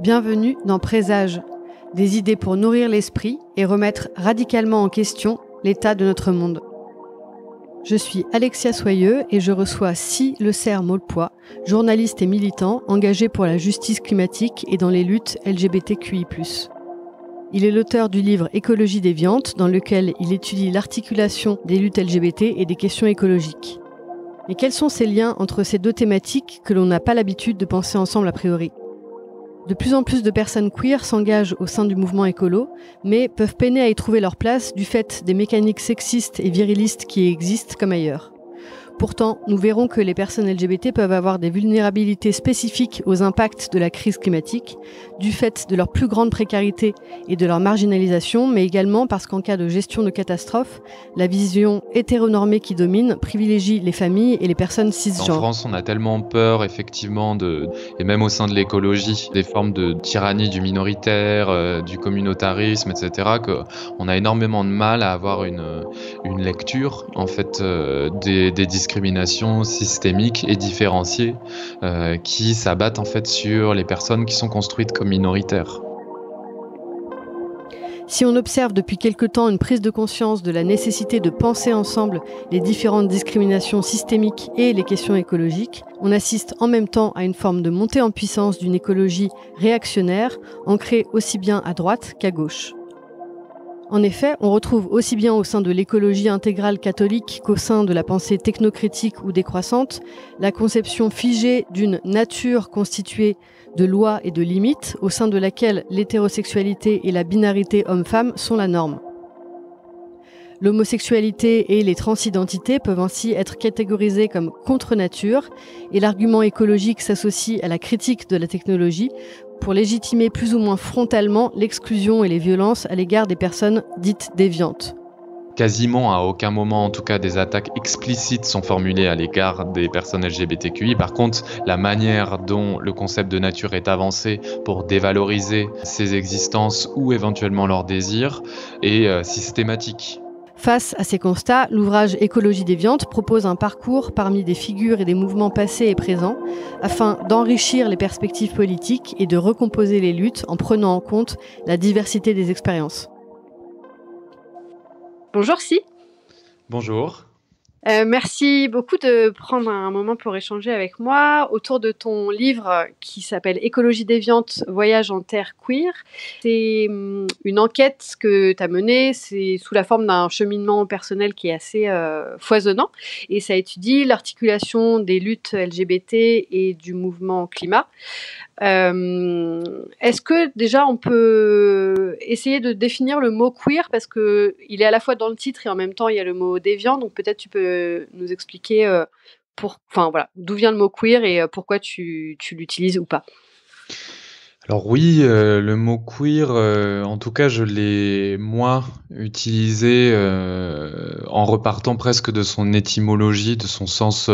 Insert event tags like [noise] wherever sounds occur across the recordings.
Bienvenue dans Présage, des idées pour nourrir l'esprit et remettre radicalement en question l'état de notre monde. Je suis Alexia Soyeux et je reçois Si Le Serre journaliste et militant engagé pour la justice climatique et dans les luttes LGBTQI. Il est l'auteur du livre Écologie des viandes, dans lequel il étudie l'articulation des luttes LGBT et des questions écologiques. Mais quels sont ces liens entre ces deux thématiques que l'on n'a pas l'habitude de penser ensemble a priori de plus en plus de personnes queer s'engagent au sein du mouvement écolo, mais peuvent peiner à y trouver leur place du fait des mécaniques sexistes et virilistes qui existent comme ailleurs. Pourtant, nous verrons que les personnes LGBT peuvent avoir des vulnérabilités spécifiques aux impacts de la crise climatique, du fait de leur plus grande précarité et de leur marginalisation, mais également parce qu'en cas de gestion de catastrophe, la vision hétéronormée qui domine privilégie les familles et les personnes cisgenres. En France, on a tellement peur, effectivement, de, et même au sein de l'écologie, des formes de tyrannie du minoritaire, euh, du communautarisme, etc., qu'on a énormément de mal à avoir une, une lecture, en fait, euh, des, des Discrimination systémiques et différenciées euh, qui s'abattent en fait sur les personnes qui sont construites comme minoritaires. Si on observe depuis quelque temps une prise de conscience de la nécessité de penser ensemble les différentes discriminations systémiques et les questions écologiques, on assiste en même temps à une forme de montée en puissance d'une écologie réactionnaire, ancrée aussi bien à droite qu'à gauche. En effet, on retrouve aussi bien au sein de l'écologie intégrale catholique qu'au sein de la pensée technocritique ou décroissante la conception figée d'une nature constituée de lois et de limites au sein de laquelle l'hétérosexualité et la binarité homme-femme sont la norme. L'homosexualité et les transidentités peuvent ainsi être catégorisées comme contre-nature et l'argument écologique s'associe à la critique de la technologie pour légitimer plus ou moins frontalement l'exclusion et les violences à l'égard des personnes dites déviantes. Quasiment à aucun moment, en tout cas, des attaques explicites sont formulées à l'égard des personnes LGBTQI. Par contre, la manière dont le concept de nature est avancé pour dévaloriser ces existences ou éventuellement leurs désirs est euh, systématique. Face à ces constats, l'ouvrage Écologie viandes propose un parcours parmi des figures et des mouvements passés et présents afin d'enrichir les perspectives politiques et de recomposer les luttes en prenant en compte la diversité des expériences. Bonjour Si. Bonjour. Euh, merci beaucoup de prendre un moment pour échanger avec moi autour de ton livre qui s'appelle Écologie déviante, voyage en terre queer. C'est mm, une enquête que tu as menée, c'est sous la forme d'un cheminement personnel qui est assez euh, foisonnant et ça étudie l'articulation des luttes LGBT et du mouvement climat. Euh, est-ce que déjà on peut essayer de définir le mot queer parce que il est à la fois dans le titre et en même temps il y a le mot déviant. Donc peut-être tu peux nous expliquer euh, pour, enfin voilà, d'où vient le mot queer et euh, pourquoi tu, tu l'utilises ou pas. Alors oui, euh, le mot queer, euh, en tout cas, je l'ai moins utilisé euh, en repartant presque de son étymologie, de son sens,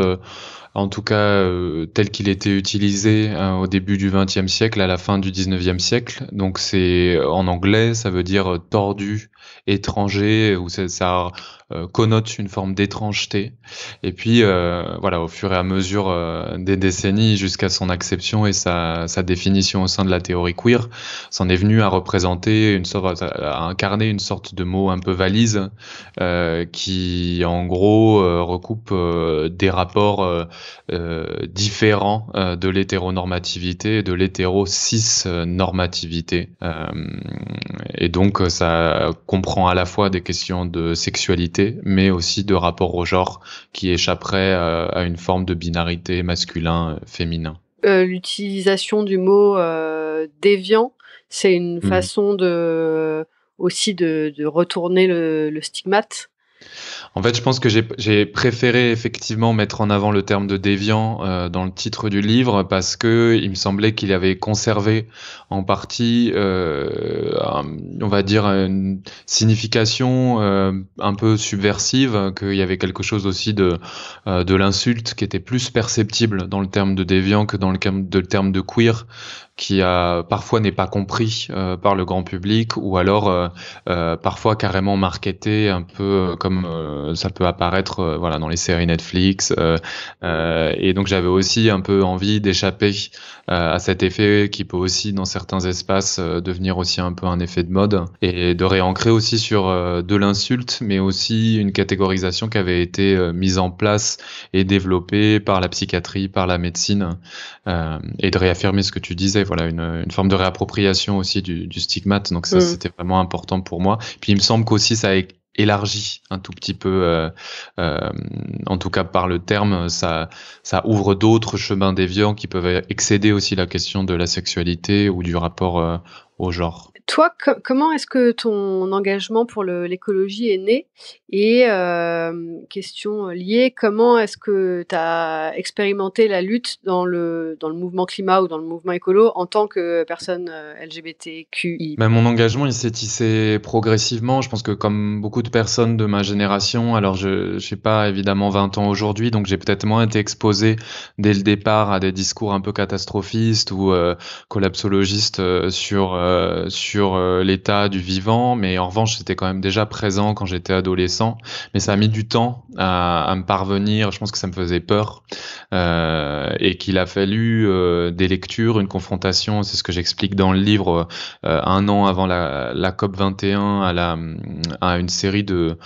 en tout cas tel qu'il était utilisé hein, au début du XXe siècle, à la fin du XIXe siècle. Donc c'est en anglais, ça veut dire tordu, étranger, ou ça, euh, connote une forme d'étrangeté. Et puis, euh, voilà, au fur et à mesure euh, des décennies, jusqu'à son acception et sa, définition au sein de la théorie queer, s'en est venu à représenter une sorte, à incarner une sorte de mot un peu valise qui, en gros, recoupe des rapports différents de l'hétéronormativité et de l'hétéro cis normativité. et donc, ça comprend à la fois des questions de sexualité mais aussi de rapport au genre qui échapperait euh, à une forme de binarité masculin-féminin. Euh, euh, l'utilisation du mot déviant, c'est une mmh. façon de, aussi de, retourner le stigmate en fait, je pense que j'ai préféré effectivement mettre en avant le terme de déviant euh, dans le titre du livre parce que il me semblait qu'il avait conservé en partie, euh, on va dire, une signification euh, un peu subversive, qu'il y avait quelque chose aussi de, de l'insulte qui était plus perceptible dans le terme de déviant que dans le terme de queer qui a, euh, parfois n'est pas compris euh, par le grand public ou alors euh, parfois carrément marketé un peu comme ça peut apparaître voilà dans les séries Netflix. et donc j'avais aussi un peu envie d'échapper à cet effet qui peut aussi dans certains espaces devenir aussi un peu un effet de mode et de réancrer aussi sur de l'insulte mais aussi une catégorisation qui avait été mise en place et développée par la psychiatrie, par la médecine et de réaffirmer ce que tu disais voilà, une, forme de réappropriation aussi du, stigmate. Donc ça, mm. c'était vraiment important pour moi. Puis il me semble qu'aussi ça a élargi un tout petit peu, euh, euh, en tout cas par le terme, ça, ouvre d'autres chemins déviants qui peuvent excéder aussi la question de la sexualité ou du rapport euh, au genre. Toi, comment est-ce que ton engagement pour l'écologie est né Et euh, question liée, comment est-ce que tu as expérimenté la lutte dans le, dans le mouvement climat ou dans le mouvement écolo en tant que personne euh, LGBTQI ben, Mon engagement, il s'est tissé progressivement. Je pense que comme beaucoup de personnes de ma génération, alors je n'ai pas évidemment 20 ans aujourd'hui, donc j'ai peut-être moins été exposé dès le départ à des discours un peu catastrophistes ou euh, collapsologistes sur, sur sur euh, l'état du vivant, mais en revanche, c'était quand même déjà présent quand j'étais adolescent. Mais ça a mis du temps à, me parvenir. Je pense que ça me faisait peur euh, et qu'il a fallu euh, des lectures, une confrontation. C'est ce que j'explique dans le livre un an avant la, COP 21 à, la, à une série de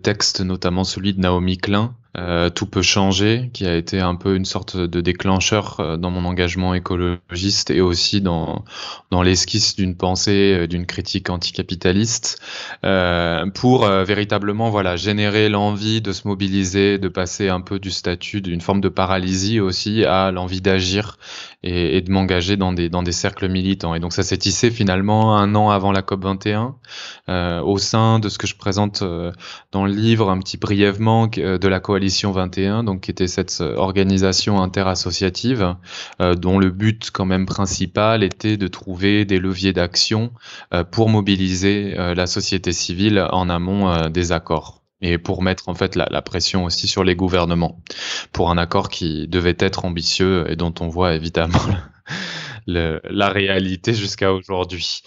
textes, notamment celui de Naomi Klein, euh, tout peut changer, qui a été un peu une sorte de déclencheur euh, dans mon engagement écologiste et aussi dans, dans l'esquisse d'une pensée, euh, d'une critique anticapitaliste, pour véritablement voilà, générer l'envie de se mobiliser, de passer un peu du statut d'une forme de paralysie aussi à l'envie d'agir et, et, de m'engager dans des, dans des cercles militants. Et donc ça s'est tissé finalement un an avant la COP21, au sein de ce que je présente dans le livre un petit brièvement de la coalition 21, donc qui était cette euh, organisation interassociative euh, dont le but quand même principal était de trouver des leviers d'action euh, pour mobiliser la société civile en amont des accords et pour mettre en fait la, la, pression aussi sur les gouvernements pour un accord qui devait être ambitieux et dont on voit évidemment la réalité jusqu'à aujourd'hui.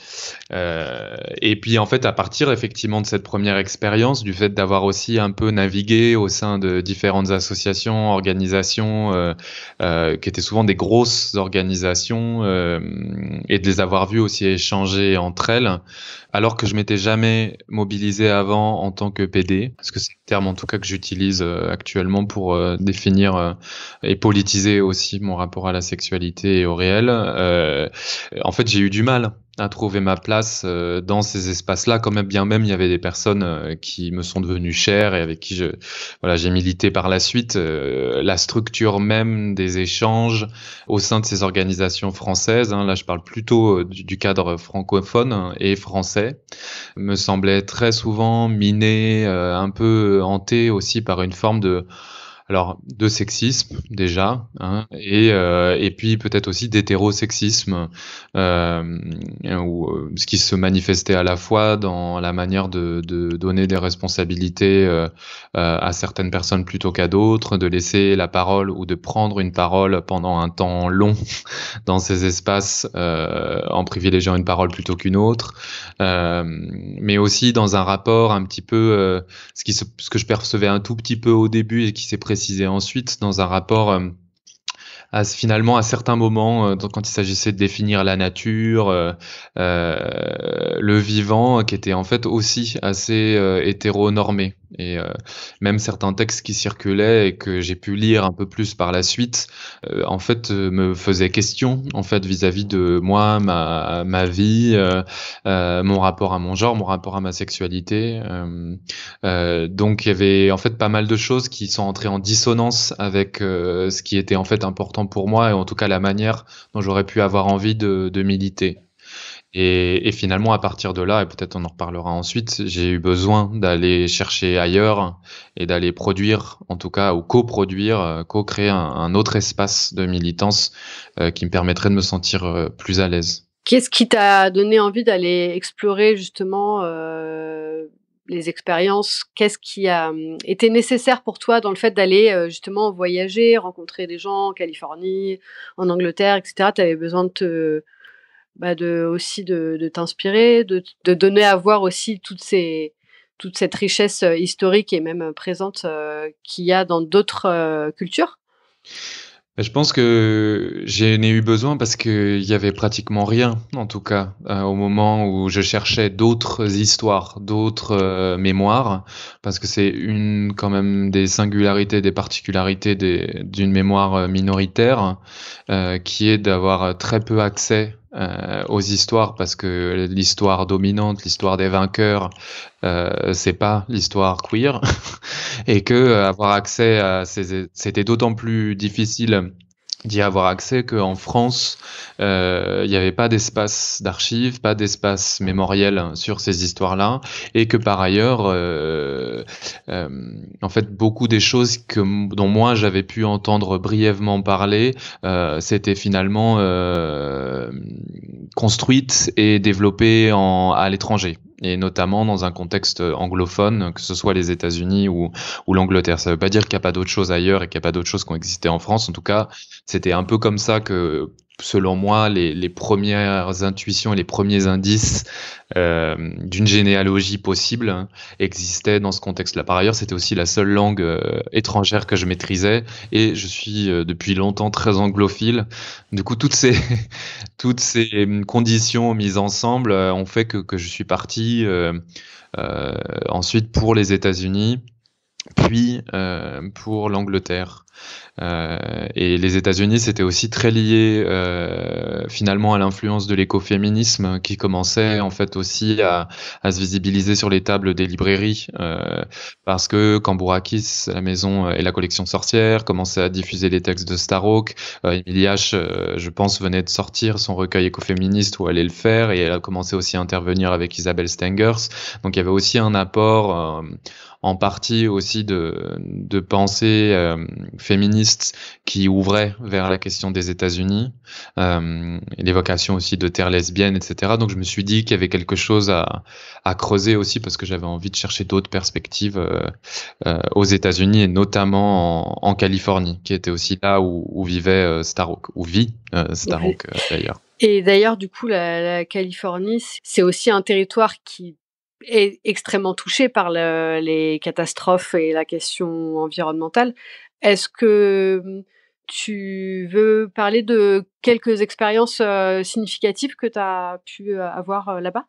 Euh, et puis en fait, à partir effectivement de cette première expérience, du fait d'avoir aussi un peu navigué au sein de différentes associations, organisations, euh, euh qui étaient souvent des grosses organisations, euh, et de les avoir vues aussi échanger entre elles, alors que je m'étais jamais mobilisé avant en tant que PD, parce que c'est le terme en tout cas que j'utilise euh, actuellement pour euh, définir euh, et politiser aussi mon rapport à la sexualité et au réel. en fait, j'ai eu du mal à trouver ma place euh, dans ces espaces-là, quand même bien même il y avait des personnes euh, qui me sont devenues chères et avec qui je voilà j'ai milité par la suite. Euh, la structure même des échanges au sein de ces organisations françaises, hein, là je parle plutôt du, cadre francophone hein, et français, me semblait très souvent minée, un peu hantée aussi par une forme de alors de sexisme déjà, hein, et, euh, et puis peut-être aussi d'hétérosexisme, euh, ou euh, ce qui se manifestait à la fois dans la manière de, de donner des responsabilités à certaines personnes plutôt qu'à d'autres, de laisser la parole ou de prendre une parole pendant un temps long [laughs] dans ces espaces en privilégiant une parole plutôt qu'une autre, mais aussi dans un rapport un petit peu, ce, qui ce que je percevais un tout petit peu au début et qui s'est présenté précisé ensuite dans un rapport euh, à, finalement à certains moments, euh, quand il s'agissait de définir la nature, euh, le vivant, qui était en fait aussi assez hétéronormé. Et euh, même certains textes qui circulaient et que j'ai pu lire un peu plus par la suite, euh, en fait, euh, me faisaient question, en fait, vis-à-vis de moi, ma, ma vie, mon rapport à mon genre, mon rapport à ma sexualité. donc, il y avait en fait pas mal de choses qui sont entrées en dissonance avec ce qui était en fait important pour moi et en tout cas la manière dont j'aurais pu avoir envie de militer. Et, finalement, à partir de là, et peut-être on en reparlera ensuite, j'ai eu besoin d'aller chercher ailleurs et d'aller produire, en tout cas, ou coproduire, euh, co-créer un, autre espace de militance euh, qui me permettrait de me sentir euh, plus à l'aise. Qu'est-ce qui t'a donné envie d'aller explorer justement les expériences Qu'est-ce qui a hum, été nécessaire pour toi dans le fait d'aller justement voyager, rencontrer des gens en Californie, en Angleterre, etc. Tu avais besoin de te bah, de, aussi de, t'inspirer, de, de, donner à voir aussi toutes ces, toute cette richesse euh, historique et même euh, présente euh, qu'il y a dans d'autres cultures bah, je pense que j'en ai eu besoin parce qu'il n'y avait pratiquement rien, en tout cas, au moment où je cherchais d'autres histoires, d'autres mémoires, parce que c'est une quand même des singularités, des particularités d'une mémoire minoritaire, qui est d'avoir très peu accès euh, aux histoires parce que l'histoire dominante, l'histoire des vainqueurs, euh, c'est pas l'histoire queer [laughs] et que euh, avoir accès à ces, c'était d'autant plus difficile d'y avoir accès qu'en France, euh, il n'y avait pas d'espace d'archives, pas d'espace mémoriel sur ces histoires-là, et que par ailleurs, euh, euh, en fait, beaucoup des choses que, dont moi j'avais pu entendre brièvement parler, c'était finalement construite et développée en, à l'étranger et notamment dans un contexte euh, anglophone, que ce soit les États-Unis ou, l'Angleterre. Ça veut pas dire qu'il n'y a pas d'autres choses ailleurs et qu'il n'y a pas d'autres choses qui ont existé en France. En tout cas, c'était un peu comme ça que selon moi, les, les, premières intuitions et les premiers indices euh, d'une généalogie possible hein, existaient dans ce contexte-là. Par ailleurs, c'était aussi la seule langue euh, étrangère que je maîtrisais et je suis euh, depuis longtemps très anglophile. Du coup, toutes ces, [laughs] toutes ces euh, conditions mises ensemble ont fait que, que, je suis parti ensuite pour les États-Unis, puis pour l'Angleterre. Euh, et les États-Unis, c'était aussi très lié euh, finalement à l'influence de l'écoféminisme qui commençait en fait aussi à, se visibiliser sur les tables des librairies, euh, parce que quand Bourakis, la maison et la collection sorcière, commençait à diffuser les textes de Starhawk, Emily H, je pense, venait de sortir son recueil écoféministe ou allait le faire, et elle a commencé aussi à intervenir avec Isabelle Stengers. Donc il y avait aussi un apport en partie aussi de, de pensée féministes qui ouvraient vers la question des États-Unis, euh, l'évocation aussi de terres lesbiennes, etc. Donc je me suis dit qu'il y avait quelque chose à, creuser aussi parce que j'avais envie de chercher d'autres perspectives euh, euh, aux États-Unis et notamment en, Californie, qui était aussi là où, vivait Starhawk, où vit Starhawk d'ailleurs. Et d'ailleurs, du coup, la, Californie, c'est aussi un territoire qui est extrêmement touché par les catastrophes et la question environnementale. Est-ce que mmh, tu veux parler de quelques expériences significatives que tu as pu avoir là-bas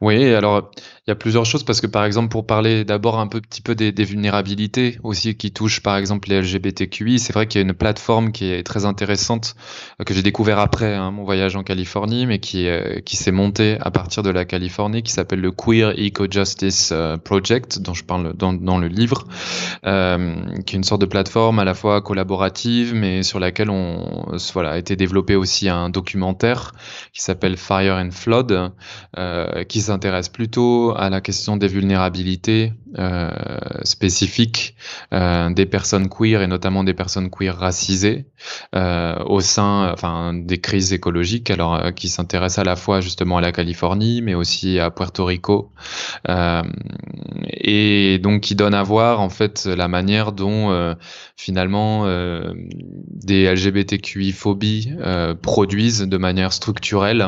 oui, alors il y a plusieurs choses parce que par exemple pour parler d'abord un peu, petit peu des, vulnérabilités aussi qui touchent par exemple les LGBTQI, c'est vrai qu'il y a une plateforme qui est très intéressante euh, que j'ai découvert après hein, mon voyage en Californie, mais qui euh, qui s'est montée à partir de la Californie, qui s'appelle le Queer Eco Justice euh, Project dont je parle dans, dans le livre, qui est une sorte de plateforme à la fois collaborative mais sur laquelle on voilà a été développé aussi un documentaire qui s'appelle Fire and Flood, euh, qui s'intéresse plutôt à la question des vulnérabilités euh, spécifiques euh, des personnes queer et notamment des personnes queer racisées euh, au sein, enfin, des crises écologiques. Alors, qui s'intéresse à la fois justement à la Californie, mais aussi à Puerto Rico, et donc qui donne à voir en fait la manière dont finalement des LGBTQI phobies produisent de manière structurelle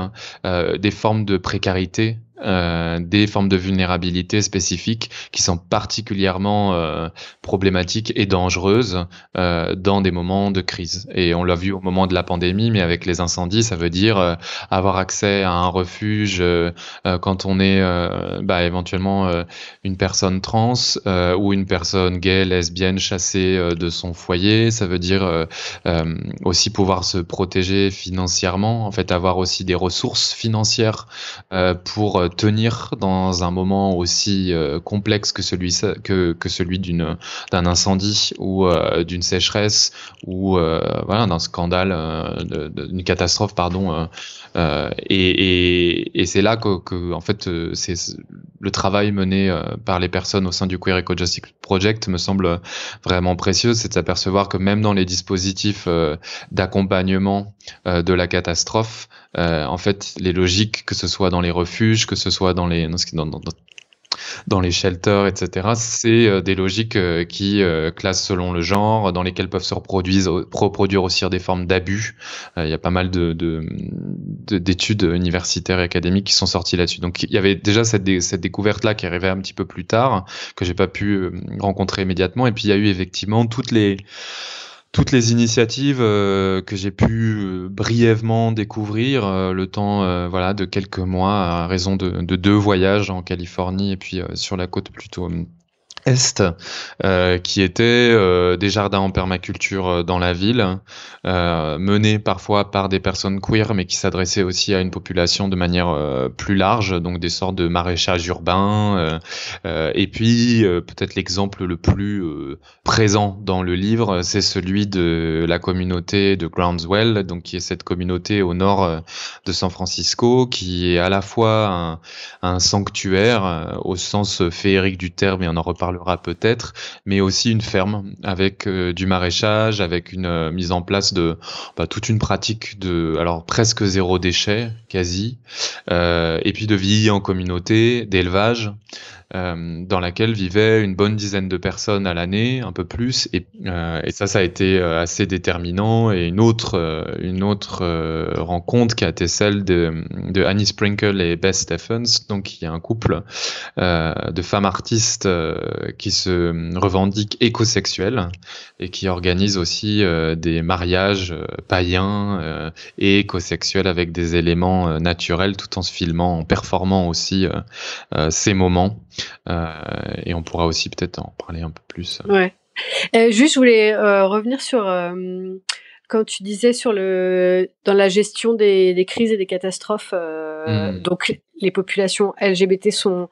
hein, des formes de précarité euh, des formes de vulnérabilité spécifiques qui sont particulièrement euh, problématiques et dangereuses euh, dans des moments de crise. Et on l'a vu au moment de la pandémie, mais avec les incendies, ça veut dire avoir accès à un refuge quand on est bah, éventuellement une personne trans ou une personne gay, lesbienne, chassée de son foyer. Ça veut dire aussi pouvoir se protéger financièrement, en fait avoir aussi des ressources financières pour tenir dans un moment aussi euh, complexe que celui, que, celui d'une, d'un incendie ou euh, d'une sécheresse ou euh, voilà, d'un scandale, d'une catastrophe pardon, euh, et, et, et c'est là que, que, en fait, euh, c'est le travail mené euh, par les personnes au sein du Queer Eco Project me semble vraiment précieux, c'est de s'apercevoir que même dans les dispositifs d'accompagnement de la catastrophe, en fait, les logiques, que ce soit dans les refuges, que ce soit dans les dans, dans dans les shelters, etc. C'est euh, des logiques euh, qui euh, classent selon le genre, dans lesquelles peuvent se reproduire aussi des formes d'abus. il y a pas mal d'études de, d'études universitaires et académiques qui sont sorties là-dessus. Donc il y avait déjà cette, cette découverte-là qui arrivait un petit peu plus tard, que j'ai pas pu rencontrer immédiatement. Et puis il y a eu effectivement toutes les toutes les initiatives euh, que j'ai pu euh, brièvement découvrir euh, le temps voilà de quelques mois à raison de, de, deux voyages en Californie et puis sur la côte plutôt est, euh, qui étaient euh, des jardins en permaculture euh, dans la ville, menés parfois par des personnes queer, mais qui s'adressaient aussi à une population de manière plus large, donc des sortes de maraîchages urbains. et puis, peut-être l'exemple le plus présent dans le livre, c'est celui de la communauté de Groundswell, donc qui est cette communauté au nord de San Francisco, qui est à la fois un, un sanctuaire au sens féerique du terme, et on en reparle peut-être, mais aussi une ferme avec euh, du maraîchage, avec une euh, mise en place de bah, toute une pratique de, alors presque zéro déchet, quasi, euh, et puis de vie en communauté, d'élevage, dans laquelle vivaient une bonne dizaine de personnes à l'année, un peu plus, et, ça, ça a été assez déterminant. Et une autre, une autre rencontre qui a été celle de, Annie Sprinkle et Beth Stephens, donc il y a un couple de femmes artistes euh, qui se revendique écosexuel et qui organise aussi euh, des mariages euh, païens et écosexuels avec des éléments naturels tout en se filmant, en performant aussi ces moments. et on pourra aussi peut-être en parler un peu plus. juste, je voulais revenir sur quand tu disais sur le dans la gestion des, crises et des catastrophes, hmm. donc les populations LGBT sont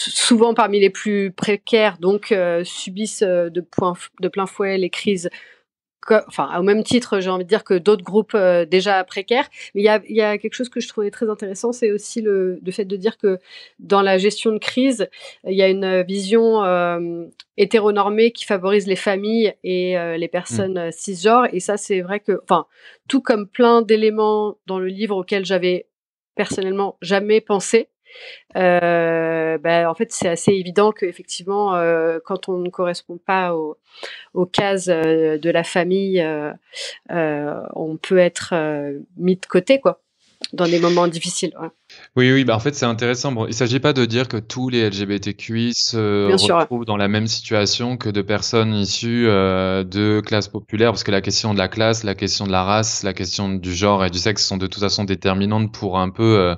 souvent parmi les plus précaires, donc euh, subissent euh, de, plein fouet les crises. enfin, au même titre, j'ai envie de dire que d'autres groupes euh, déjà précaires. Mais il y, a, quelque chose que je trouvais très intéressant, c'est aussi le, fait de dire que dans la gestion de crise, il y a une vision hétéronormée qui favorise les familles et les personnes mmh. cisgenres. Et ça, c'est vrai que, enfin, tout comme plein d'éléments dans le livre auxquels j'avais personnellement jamais pensé, euh, ben, en fait, c'est assez évident qu'effectivement, euh, quand on ne correspond pas aux cases euh, de la famille, euh, euh, on peut être mis de côté, quoi, dans des moments difficiles. Ouais. Oui, oui, bah en fait, c'est intéressant. il ne s'agit pas de dire que tous les LGBTQI se retrouvent dans la même situation que de personnes issues euh, de classes populaires, parce que la question de la classe, la question de la race, la question du genre et du sexe sont de toute façon déterminantes pour un peu, euh,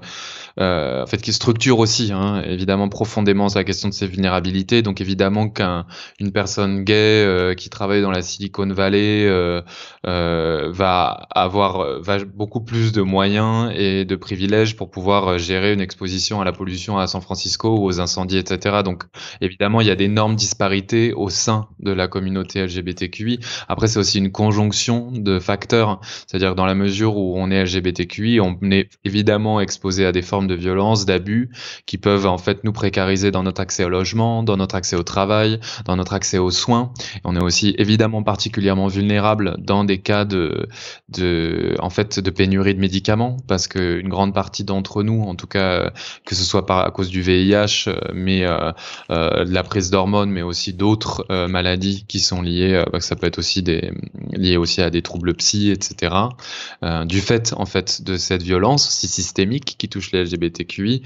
euh, en fait, qui structurent aussi, hein, évidemment, profondément la question de ces vulnérabilités. Donc, évidemment, qu'une personne gay qui travaille dans la Silicon Valley va avoir beaucoup plus de moyens et de privilèges pour pouvoir gérer une exposition à la pollution à San Francisco ou aux incendies, etc. Donc évidemment, il y a d'énormes disparités au sein de la communauté LGBTQI. Après, c'est aussi une conjonction de facteurs, c'est-à-dire dans la mesure où on est LGBTQI, on est évidemment exposé à des formes de violence, d'abus, qui peuvent en fait nous précariser dans notre accès au logement, dans notre accès au travail, dans notre accès aux soins. on est aussi évidemment particulièrement vulnérable dans des cas de, de, en fait, de pénurie de médicaments, parce qu'une grande partie d'entre nous, en tout cas, euh, que ce soit par, à cause du VIH, euh, mais euh, de la prise d'hormones, mais aussi d'autres maladies qui sont liées, bah, ça peut être aussi des, lié aussi à des troubles psy, etc. du fait, en fait, de cette violence si systémique qui touche les LGBTQI,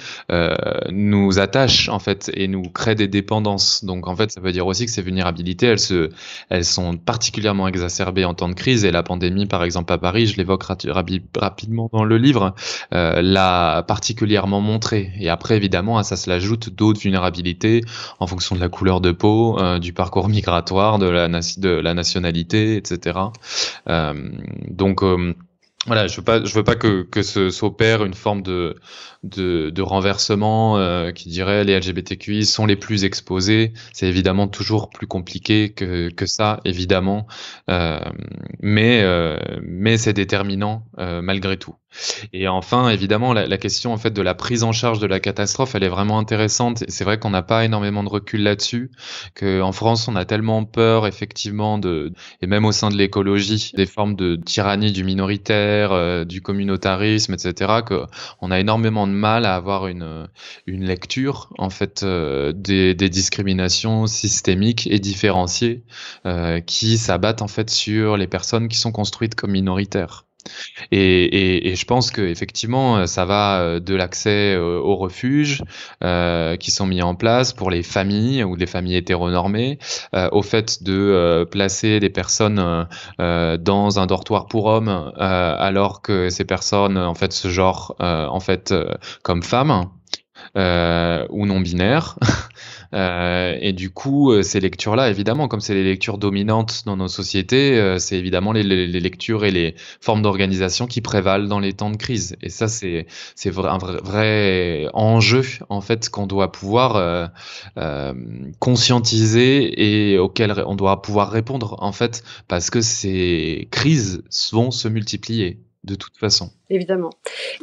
nous attache, en fait, et nous crée des dépendances. Donc, en fait, ça veut dire aussi que ces vulnérabilités, elles, se, elles sont particulièrement exacerbées en temps de crise. Et la pandémie, par exemple, à Paris, je l'évoque rapidement dans le livre, la partie particulièrement montré. Et après, évidemment, à ça se l'ajoute d'autres vulnérabilités en fonction de la couleur de peau, euh, du parcours migratoire, de la, de la nationalité, etc. Euh, donc, euh, voilà, je veux pas, je veux pas que, que s'opère une forme de, de, renversement qui dirait les LGBTQI sont les plus exposés. C'est évidemment toujours plus compliqué que, que ça, évidemment, mais, mais c'est déterminant malgré tout. Et enfin, évidemment, la, question en fait de la prise en charge de la catastrophe, elle est vraiment intéressante. C'est vrai qu'on n'a pas énormément de recul là-dessus, qu'en France, on a tellement peur effectivement de, et même au sein de l'écologie, des formes de tyrannie du minoritaire, euh, du communautarisme, etc., qu'on a énormément de mal à avoir une, lecture en fait euh, des, discriminations systémiques et différenciées euh, qui s'abattent en fait sur les personnes qui sont construites comme minoritaires. Et, je pense qu'effectivement, euh, ça va euh, de l'accès euh, aux refuges qui sont mis en place pour les familles ou des familles hétéronormées, au fait de placer des personnes dans un dortoir pour hommes alors que ces personnes en fait se genre en fait comme femmes. Euh, ou non binaires. [laughs] Euh, et du coup, euh, ces lectures-là, évidemment, comme c'est les lectures dominantes dans nos sociétés, c'est évidemment les, lectures et les formes d'organisation qui prévalent dans les temps de crise. Et ça, c'est un vrai, vrai, enjeu, en fait, qu'on doit pouvoir conscientiser et auquel on doit pouvoir répondre, en fait, parce que ces crises vont se multiplier de toute façon évidemment.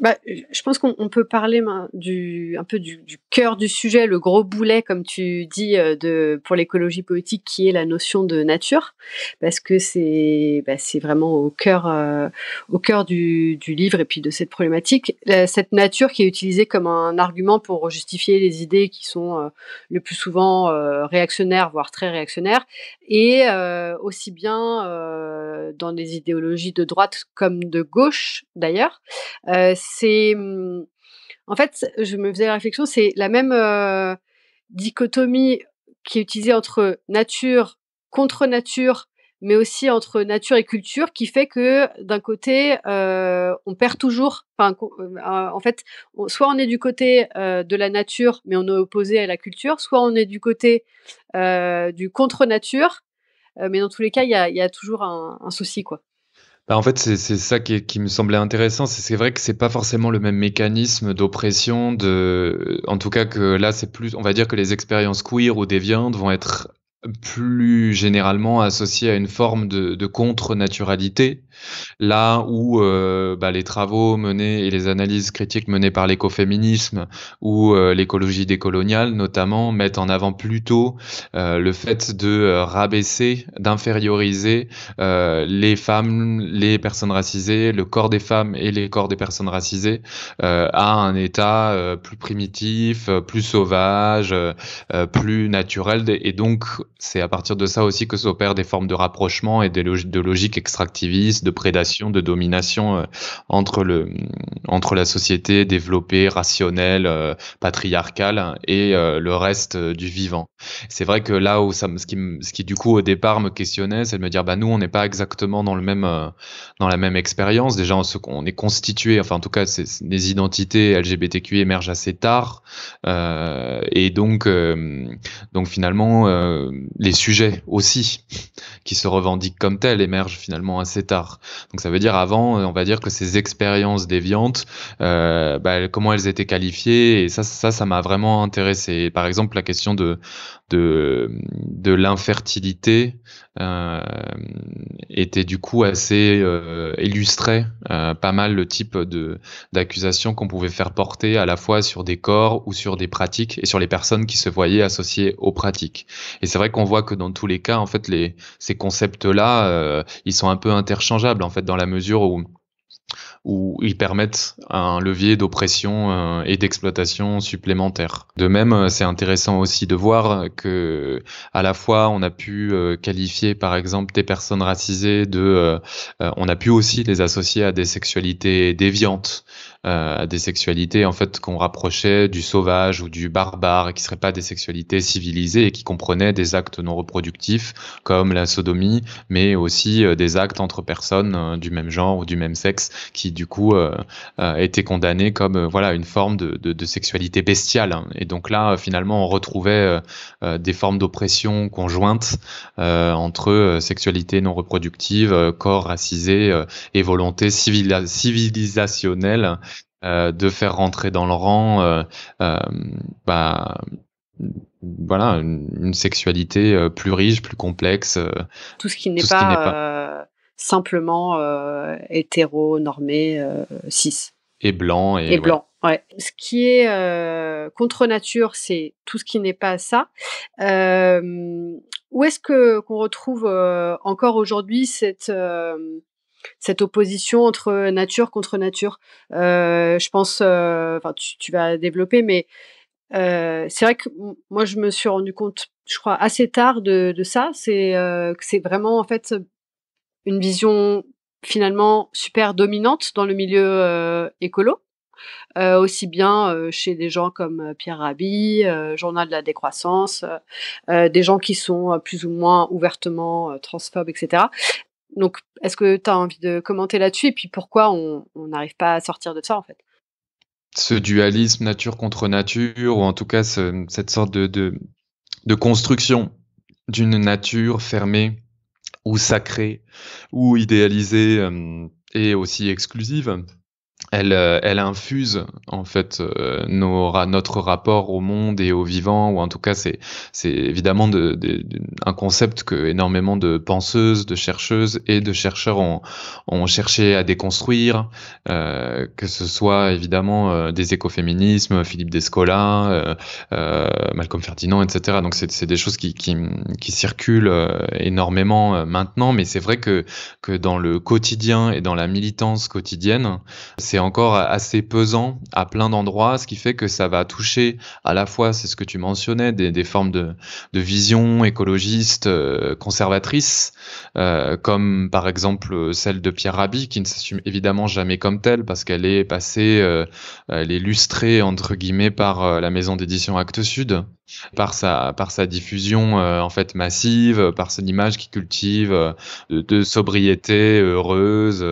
Bah, euh, je pense qu'on peut parler du, un peu du, cœur du sujet, le gros boulet, comme tu dis, euh, de, pour l'écologie poétique, qui est la notion de nature, parce que c'est bah, vraiment au cœur, euh, au cœur du, livre et puis de cette problématique. Cette nature qui est utilisée comme un argument pour justifier les idées qui sont le plus souvent réactionnaires, voire très réactionnaires, et aussi bien dans des idéologies de droite comme de gauche, d'ailleurs c'est mmh, en fait, je me faisais la réflexion, c'est la même dichotomie qui est utilisée entre nature, contre nature, mais aussi entre nature et culture, qui fait que d'un côté, on perd toujours. en fait, soit on est du côté de la nature, mais on est opposé à la culture, soit on est du côté du contre nature, mais dans tous les cas, il y, a, toujours un souci, quoi. Bah, en fait, c'est ça qui, me semblait intéressant. C'est vrai que ce c'est pas forcément le même mécanisme d'oppression. De... En tout cas, que là, c'est plus. On va dire que les expériences queer ou déviantes vont être plus généralement associées à une forme de contre-naturalité là où euh, bah, les travaux menés et les analyses critiques menées par l'écoféminisme ou euh, l'écologie décoloniale notamment mettent en avant plutôt euh, le fait de rabaisser, d'inférioriser les femmes, les personnes racisées, le corps des femmes et les corps des personnes racisées à un état plus primitif, plus sauvage, plus naturel. Et donc c'est à partir de ça aussi que s'opèrent des formes de rapprochement et de logiques extractivistes de prédation, de domination euh, entre, le, entre la société développée, rationnelle, euh, patriarcale et euh, le reste du vivant. C'est vrai que là où ça, ce, qui, du coup au départ me questionnait, c'est de me dire bah nous on n'est pas exactement dans le même dans la même expérience. Déjà on, est constitué, enfin en tout cas les identités LGBTQI émergent assez tard et donc donc finalement les sujets aussi qui se revendiquent comme tels émergent finalement assez tard. Donc ça veut dire avant, euh, on va dire que ces expériences déviantes, euh, bah, comment elles étaient qualifiées, et ça, ça, ça m'a vraiment intéressé. Par exemple, la question de de, de l'infertilité euh, était du coup assez illustrée, pas mal le type de d'accusations qu'on pouvait faire porter à la fois sur des corps ou sur des pratiques et sur les personnes qui se voyaient associées aux pratiques. Et c'est vrai qu'on voit que dans tous les cas, en fait, les, ces concepts-là, ils sont un peu interchangeables en fait dans la mesure où où ils permettent un levier d'oppression euh, et d'exploitation supplémentaire. De même, euh, c'est intéressant aussi de voir que à la fois on a pu euh, qualifier par exemple des personnes racisées de on a pu aussi les associer à des sexualités déviantes euh, à des sexualités en fait qu'on rapprochait du sauvage ou du barbare, qui serait seraient pas des sexualités civilisées et qui comprenaient des actes non reproductifs comme la sodomie, mais aussi euh, des actes entre personnes euh, du même genre ou du même sexe qui du coup étaient condamnés comme voilà une forme de, de, sexualité bestiale. Hein. Et donc là, finalement, on retrouvait des formes d'oppression conjointes entre sexualité non reproductive, corps racisé et volonté civilisationnelle euh, de faire rentrer dans le rang euh, euh, bah, voilà, une, sexualité plus riche, plus complexe. tout ce qui n'est pas, simplement hétéro-normé cis. Et blanc. Et, et blanc. Ouais. Ce qui est contre nature, c'est tout ce qui n'est pas ça. Euh, où est-ce que qu'on retrouve encore aujourd'hui cette cette opposition entre euh, nature contre nature. Euh, je pense, euh, enfin, tu, vas développer, mais c'est vrai que moi, je me suis rendu compte, je crois, assez tard de, ça. C'est que c'est vraiment en fait une vision finalement super dominante dans le milieu écolo. aussi bien chez des gens comme Pierre Rabhi, Journal de la décroissance, des gens qui sont plus ou moins ouvertement transphobes, etc donc, est-ce que tu as envie de commenter là-dessus et puis pourquoi on n'arrive pas à sortir de ça en fait Ce dualisme nature contre nature, ou en tout cas cette sorte de, construction d'une nature fermée ou sacrée ou idéalisée euh, et aussi exclusive euh, elle, infuse en fait euh, notre rapport au monde et au vivant, ou en tout cas c'est évidemment un concept que énormément de penseuses, de chercheuses et de chercheurs ont, cherché à déconstruire, euh, que ce soit évidemment des écoféminismes, Philippe Descola, Malcolm Ferdinand, etc. Donc c'est des choses qui, circulent énormément maintenant, mais c'est vrai que, que dans le quotidien et dans la militance quotidienne, c'est encore assez pesant à plein d'endroits, ce qui fait que ça va toucher à la fois, c'est ce que tu mentionnais, des, formes de, vision écologiste, euh, conservatrice, euh, comme par exemple celle de Pierre Rabhi, qui ne s'assume évidemment jamais comme telle, parce qu'elle est passée, euh, elle est lustrée, entre guillemets, par la maison d'édition Actes Sud, par sa, par sa diffusion euh, en fait massive, par son image qui cultive euh, de, sobriété euh, heureuse,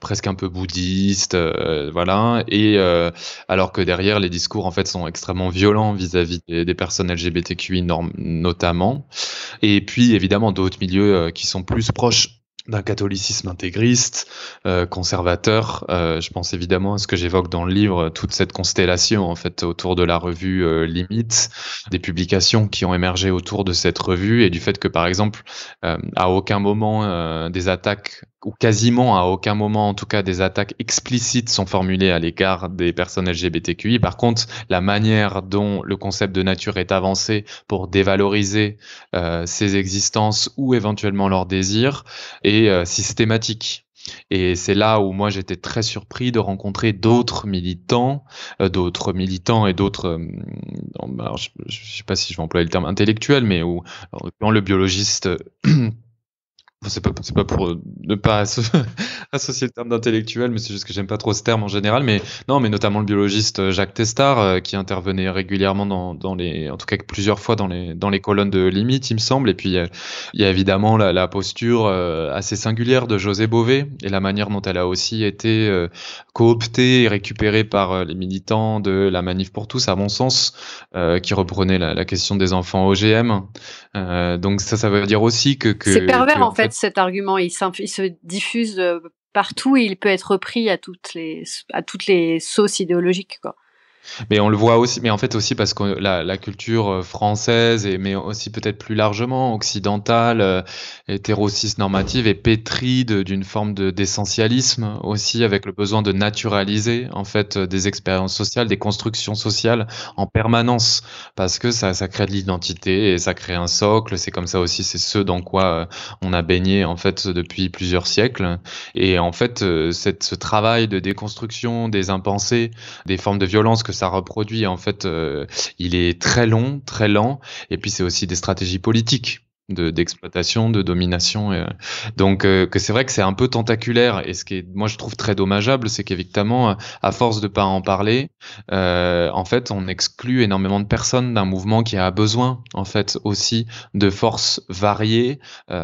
presque un peu bouddhiste, voilà. Et alors que derrière, les discours en fait sont extrêmement violents vis-à-vis des, personnes LGBTQI notamment. Et puis évidemment d'autres milieux qui sont plus proches d'un catholicisme intégriste, euh, conservateur. Euh, je pense évidemment à ce que j'évoque dans le livre, toute cette constellation en fait autour de la revue euh, Limite, des publications qui ont émergé autour de cette revue et du fait que par exemple, euh, à aucun moment des attaques ou quasiment à aucun moment, en tout cas, des attaques explicites sont formulées à l'égard des personnes LGBTQI. Par contre, la manière dont le concept de nature est avancé pour dévaloriser euh, ces existences ou éventuellement leurs désirs est euh, systématique. Et c'est là où moi j'étais très surpris de rencontrer d'autres militants, euh, d'autres militants et d'autres, je ne sais pas si je vais employer le terme intellectuel, mais où, le biologiste [clears throat] c'est pas, pas pour euh, ne pas [laughs] associer le terme d'intellectuel, mais c'est juste que j'aime pas trop ce terme en général. Mais non, mais notamment le biologiste euh, Jacques Testard, euh, qui intervenait régulièrement dans, dans, les, en tout cas plusieurs fois dans les, dans les colonnes de Limite, il me semble. Et puis, il y a évidemment la, posture assez singulière de José Bové et la manière dont elle a aussi été cooptée et récupérée par les militants de la Manif pour tous, à mon sens, qui reprenait la, question des enfants OGM. donc ça, ça veut dire aussi que... c'est pervers, en fait cet argument, il, il se diffuse euh, partout et il peut être repris à toutes les, à toutes les sauces idéologiques. Quoi. Mais on le voit aussi, mais en fait aussi parce que la, culture euh, française, et, mais aussi peut-être plus largement occidentale, euh, hétérosiste normative, est pétrie d'une forme d'essentialisme aussi, avec le besoin de naturaliser en fait euh, des expériences sociales, des constructions sociales en permanence, parce que ça, ça crée de l'identité et ça crée un socle. C'est comme ça aussi, c'est ce dans quoi on a baigné en fait depuis plusieurs siècles. Et en fait, cette, ce travail de déconstruction des impensés, des formes de violence que ça reproduit. En fait, euh, il est très long, très lent, et puis c'est aussi des stratégies politiques d'exploitation, de, domination. Euh, donc euh, que c'est vrai que c'est un peu tentaculaire et ce qui est, moi je trouve très dommageable, c'est qu'évidemment à force de ne pas en parler, euh, en fait on exclut énormément de personnes d'un mouvement qui a besoin en fait aussi de forces variées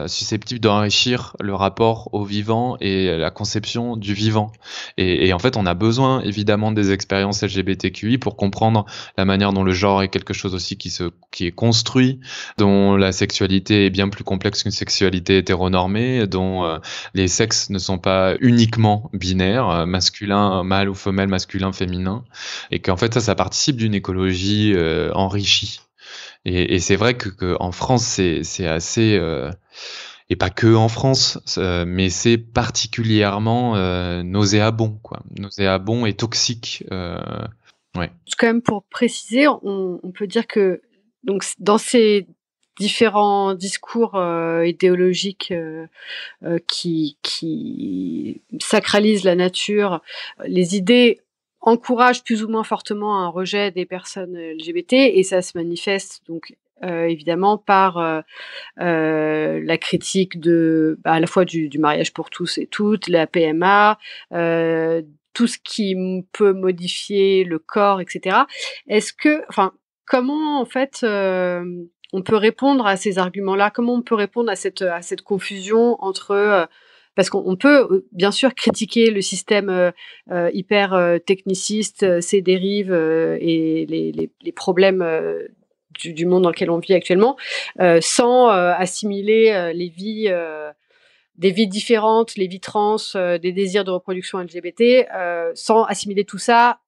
susceptibles d'enrichir le rapport au vivant et la conception du vivant. Et, et en fait on a besoin évidemment des expériences LGBTQI pour comprendre la manière dont le genre est quelque chose aussi qui se qui est construit, dont la sexualité est bien plus complexe qu'une sexualité hétéronormée, dont euh, les sexes ne sont pas uniquement binaires, euh, masculin, mâle ou femelle, masculin, féminin, et qu'en fait ça, ça participe d'une écologie euh, enrichie. Et, c'est vrai que, en France, c'est assez et pas que en France, mais c'est particulièrement nauséabond, quoi. Nauséabond et toxique. ouais. Quand même, pour préciser, on, on, peut dire que donc dans ces différents discours euh, idéologiques euh, euh, qui, qui sacralisent la nature, les idées encouragent plus ou moins fortement un rejet des personnes LGBT et ça se manifeste donc évidemment par la critique de bah, à la fois du, du, mariage pour tous et toutes, la PMA, tout ce qui peut modifier le corps, etc. Est-ce que, enfin, comment en fait on peut répondre à ces arguments-là Comment on peut répondre à cette, à cette confusion entre euh, parce qu'on peut euh, bien sûr critiquer le système euh, hyper techniciste, ses dérives et les, problèmes du, du, monde dans lequel on vit actuellement, sans assimiler les vies, des vies différentes, les vies trans, des désirs de reproduction LGBT, sans assimiler tout ça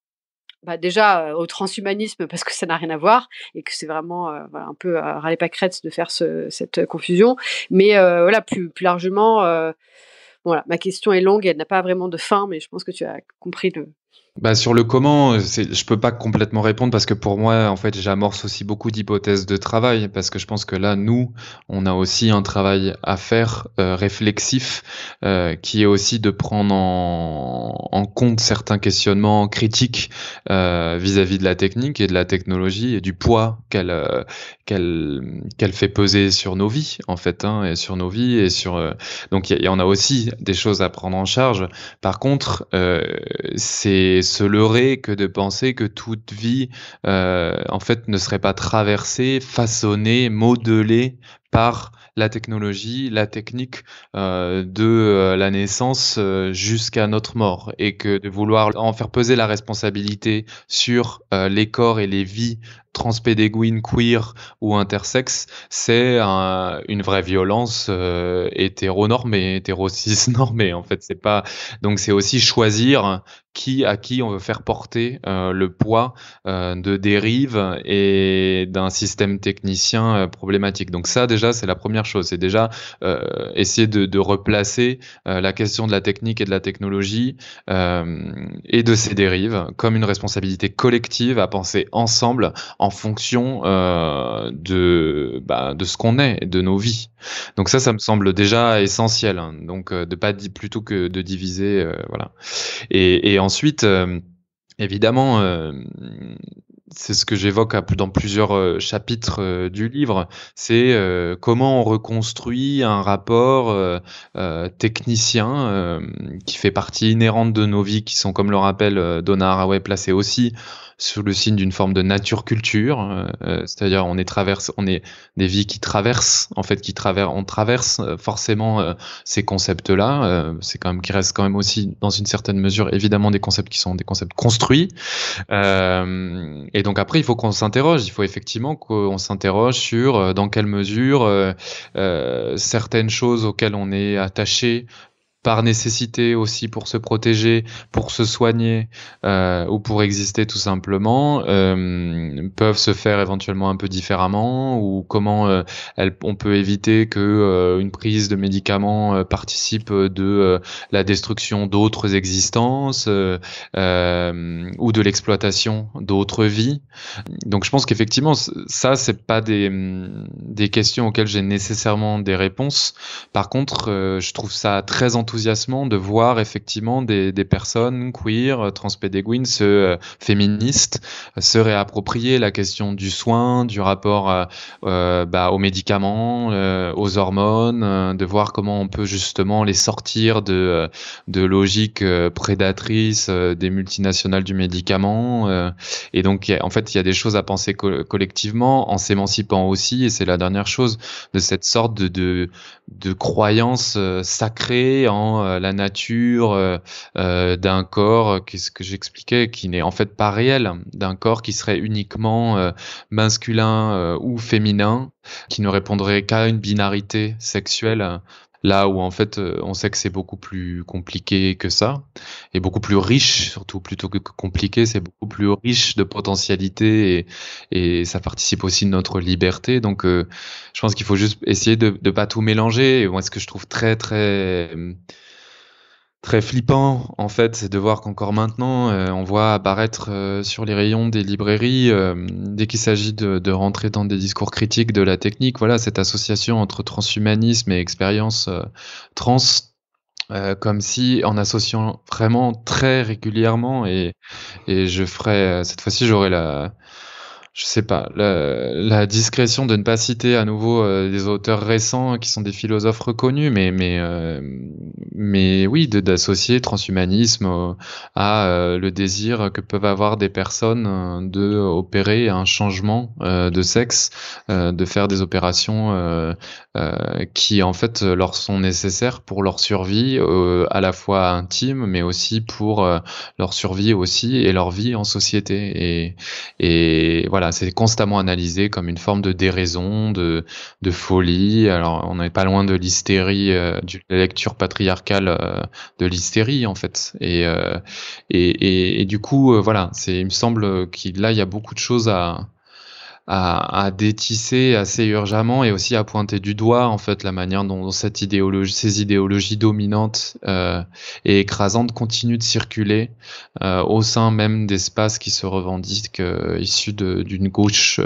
bah, déjà euh, au transhumanisme parce que ça n'a rien à voir et que c'est vraiment euh, un peu à euh, râler crête de faire cette confusion. Mais voilà, plus, largement, voilà, ma question est longue elle n'a pas vraiment de fin, mais je pense que tu as compris le, bah, sur le comment, je peux pas complètement répondre parce que pour moi, en fait, j'amorce aussi beaucoup d'hypothèses de travail parce que je pense que là, nous, on a aussi un travail à faire euh, réflexif euh, qui est aussi de prendre en, compte certains questionnements critiques euh, vis-à-vis de la technique et de la technologie et du poids qu'elle qu'elle fait peser sur nos vies en fait hein, et sur nos vies et sur donc on a aussi des choses à prendre en charge. Par contre, c'est se leurrer que de penser que toute vie, euh, en fait, ne serait pas traversée, façonnée, modelée par la technologie, la technique euh, de euh, la naissance jusqu'à notre mort, et que de vouloir en faire peser la responsabilité sur les corps et les vies transpédéguine, queer ou intersexe, c'est une vraie violence euh, hétéronormée, hétérocisnormée en fait. C'est pas donc c'est aussi choisir qui à qui on veut faire porter euh, le poids euh, de dérives et d'un système technicien problématique. Donc ça déjà c'est la première chose, c'est déjà essayer de, replacer la question de la technique et de la technologie et de ces dérives comme une responsabilité collective à penser ensemble en en fonction euh, de, bah, de ce qu'on est, de nos vies. Donc ça, ça me semble déjà essentiel. Hein. Donc euh, de pas plutôt que de diviser, euh, voilà. Et, ensuite, évidemment c'est ce que j'évoque dans plusieurs chapitres du livre, c'est comment on reconstruit un rapport technicien qui fait partie inhérente de nos vies, qui sont, comme le rappelle Donna Haraway, placés aussi sous le signe d'une forme de nature-culture, euh, euh, c'est-à-dire on est traverse, on est des vies qui traversent, en fait, qui traversent, on traverse euh, forcément euh, ces concepts-là. Euh, c'est quand même qui reste quand même aussi dans une certaine mesure évidemment des concepts qui sont des concepts construits. et donc après, il faut qu'on s'interroge, il faut effectivement qu'on s'interroge sur dans quelle mesure certaines choses auxquelles on est attaché par nécessité aussi pour se protéger, pour se soigner euh, ou pour exister tout simplement, euh, peuvent se faire éventuellement un peu différemment ou comment euh, elle, on peut éviter que une prise de médicaments participe de la destruction d'autres existences ou de l'exploitation d'autres vies. Donc je pense qu'effectivement ça c'est pas des des questions auxquelles j'ai nécessairement des réponses. Par contre, je trouve ça très enthousiasmant de voir effectivement des, personnes queer, euh, transpédéguines, se, euh, féministes, euh, se réapproprier la question du soin, du rapport bah, aux médicaments, aux hormones, de voir comment on peut justement les sortir de, de logiques prédatrices des multinationales du médicament. et donc, en fait, il y a des choses à penser collectivement en s'émancipant aussi, et c'est la dernière chose, de cette sorte de de croyances euh, sacrées en euh, la nature euh, d'un corps, qu'est-ce que j'expliquais, qui n'est en fait pas réel, d'un corps qui serait uniquement masculin ou féminin, qui ne répondrait qu'à une binarité sexuelle Là où en fait, euh, on sait que c'est beaucoup plus compliqué que ça, et beaucoup plus riche, surtout plutôt que compliqué, c'est beaucoup plus riche de potentialités et, et, ça participe aussi de notre liberté. Donc, euh, je pense qu'il faut juste essayer de ne pas tout mélanger. Et moi, ce que je trouve très, très très flippant en fait c'est de voir qu'encore maintenant euh, on voit apparaître euh, sur les rayons des librairies euh, dès qu'il s'agit de, rentrer dans des discours critiques de la technique voilà cette association entre transhumanisme et expérience trans comme si en associant vraiment très régulièrement et, et je ferai cette fois-ci j'aurai la je sais pas, la, discrétion de ne pas citer à nouveau euh, des auteurs récents qui sont des philosophes reconnus, mais, mais, euh, mais oui, d'associer transhumanisme à euh, le désir que peuvent avoir des personnes de opérer un changement de sexe, de faire des opérations qui en fait leur sont nécessaires pour leur survie à la fois intime, mais aussi pour leur survie aussi et leur vie en société. Et, et voilà c'est constamment analysé comme une forme de déraison, de, de folie. Alors, on n'est pas loin de l'hystérie, euh, de la lecture patriarcale euh, de l'hystérie, en fait. Et, euh, du coup, voilà, c'est, il me semble qu'il là, il y a beaucoup de choses à, à, détisser assez urgemment et aussi à pointer du doigt en fait la manière dont cette idéologie, ces idéologies dominantes euh, et écrasantes continuent de circuler euh, au sein même d'espaces qui se revendiquent euh, issus d'une gauche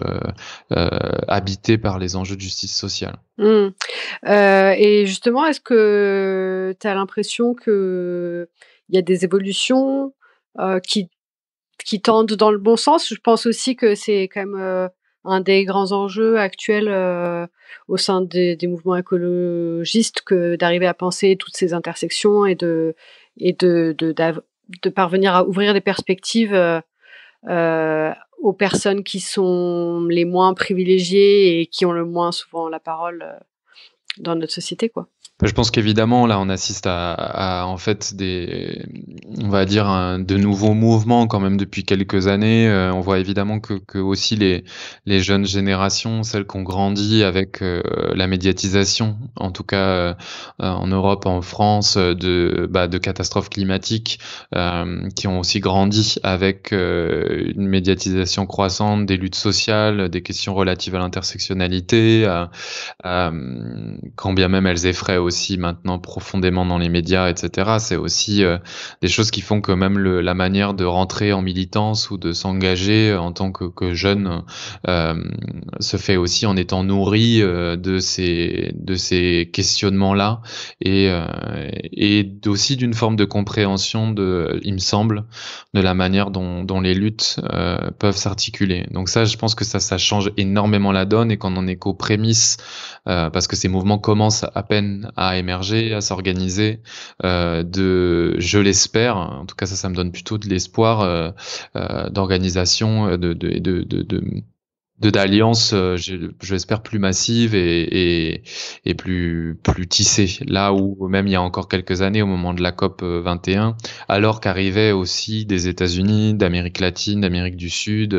habitée par les enjeux de justice sociale. Mmh. et justement, est-ce que tu as l'impression qu'il y a des évolutions qui, qui tendent dans le bon sens. Je pense aussi que c'est quand même un des grands enjeux actuels euh, au sein des, mouvements écologistes que d'arriver à penser toutes ces intersections et de et de, parvenir à ouvrir des perspectives euh, euh, aux personnes qui sont les moins privilégiées et qui ont le moins souvent la parole dans notre société quoi. Bah, je pense qu'évidemment, là, on assiste à, en fait des, on va dire, de nouveaux mouvements quand même depuis quelques années. Euh, on voit évidemment que, aussi les, les, jeunes générations, celles qui ont grandi avec euh, la médiatisation, en tout cas euh, en Europe, en France, de, bah, de catastrophes climatiques, qui ont aussi grandi avec une médiatisation croissante des luttes sociales, des questions relatives à l'intersectionnalité, quand bien même elles effraient aussi aussi maintenant profondément dans les médias, etc. C'est aussi euh, des choses qui font que même le, la manière de rentrer en militance ou de s'engager euh, en tant que, jeune euh, se fait aussi en étant nourri de ces de ces questionnements-là et et aussi d'une forme de compréhension de, il me semble, de la manière dont, dont les luttes peuvent s'articuler. Donc ça, je pense que ça ça change énormément la donne et qu'on en est qu'aux prémices parce que ces mouvements commencent à peine à émerger, à s'organiser, euh, de, je l'espère, en tout cas ça, ça me donne plutôt de l'espoir euh, euh, d'organisation de, de, de, de, d'alliances, euh, je l'espère, plus massives et, et, et, plus, plus tissées. Là où même il y a encore quelques années, au moment de la COP 21, euh, alors qu'arrivaient aussi des États-Unis, d'Amérique latine, d'Amérique du Sud,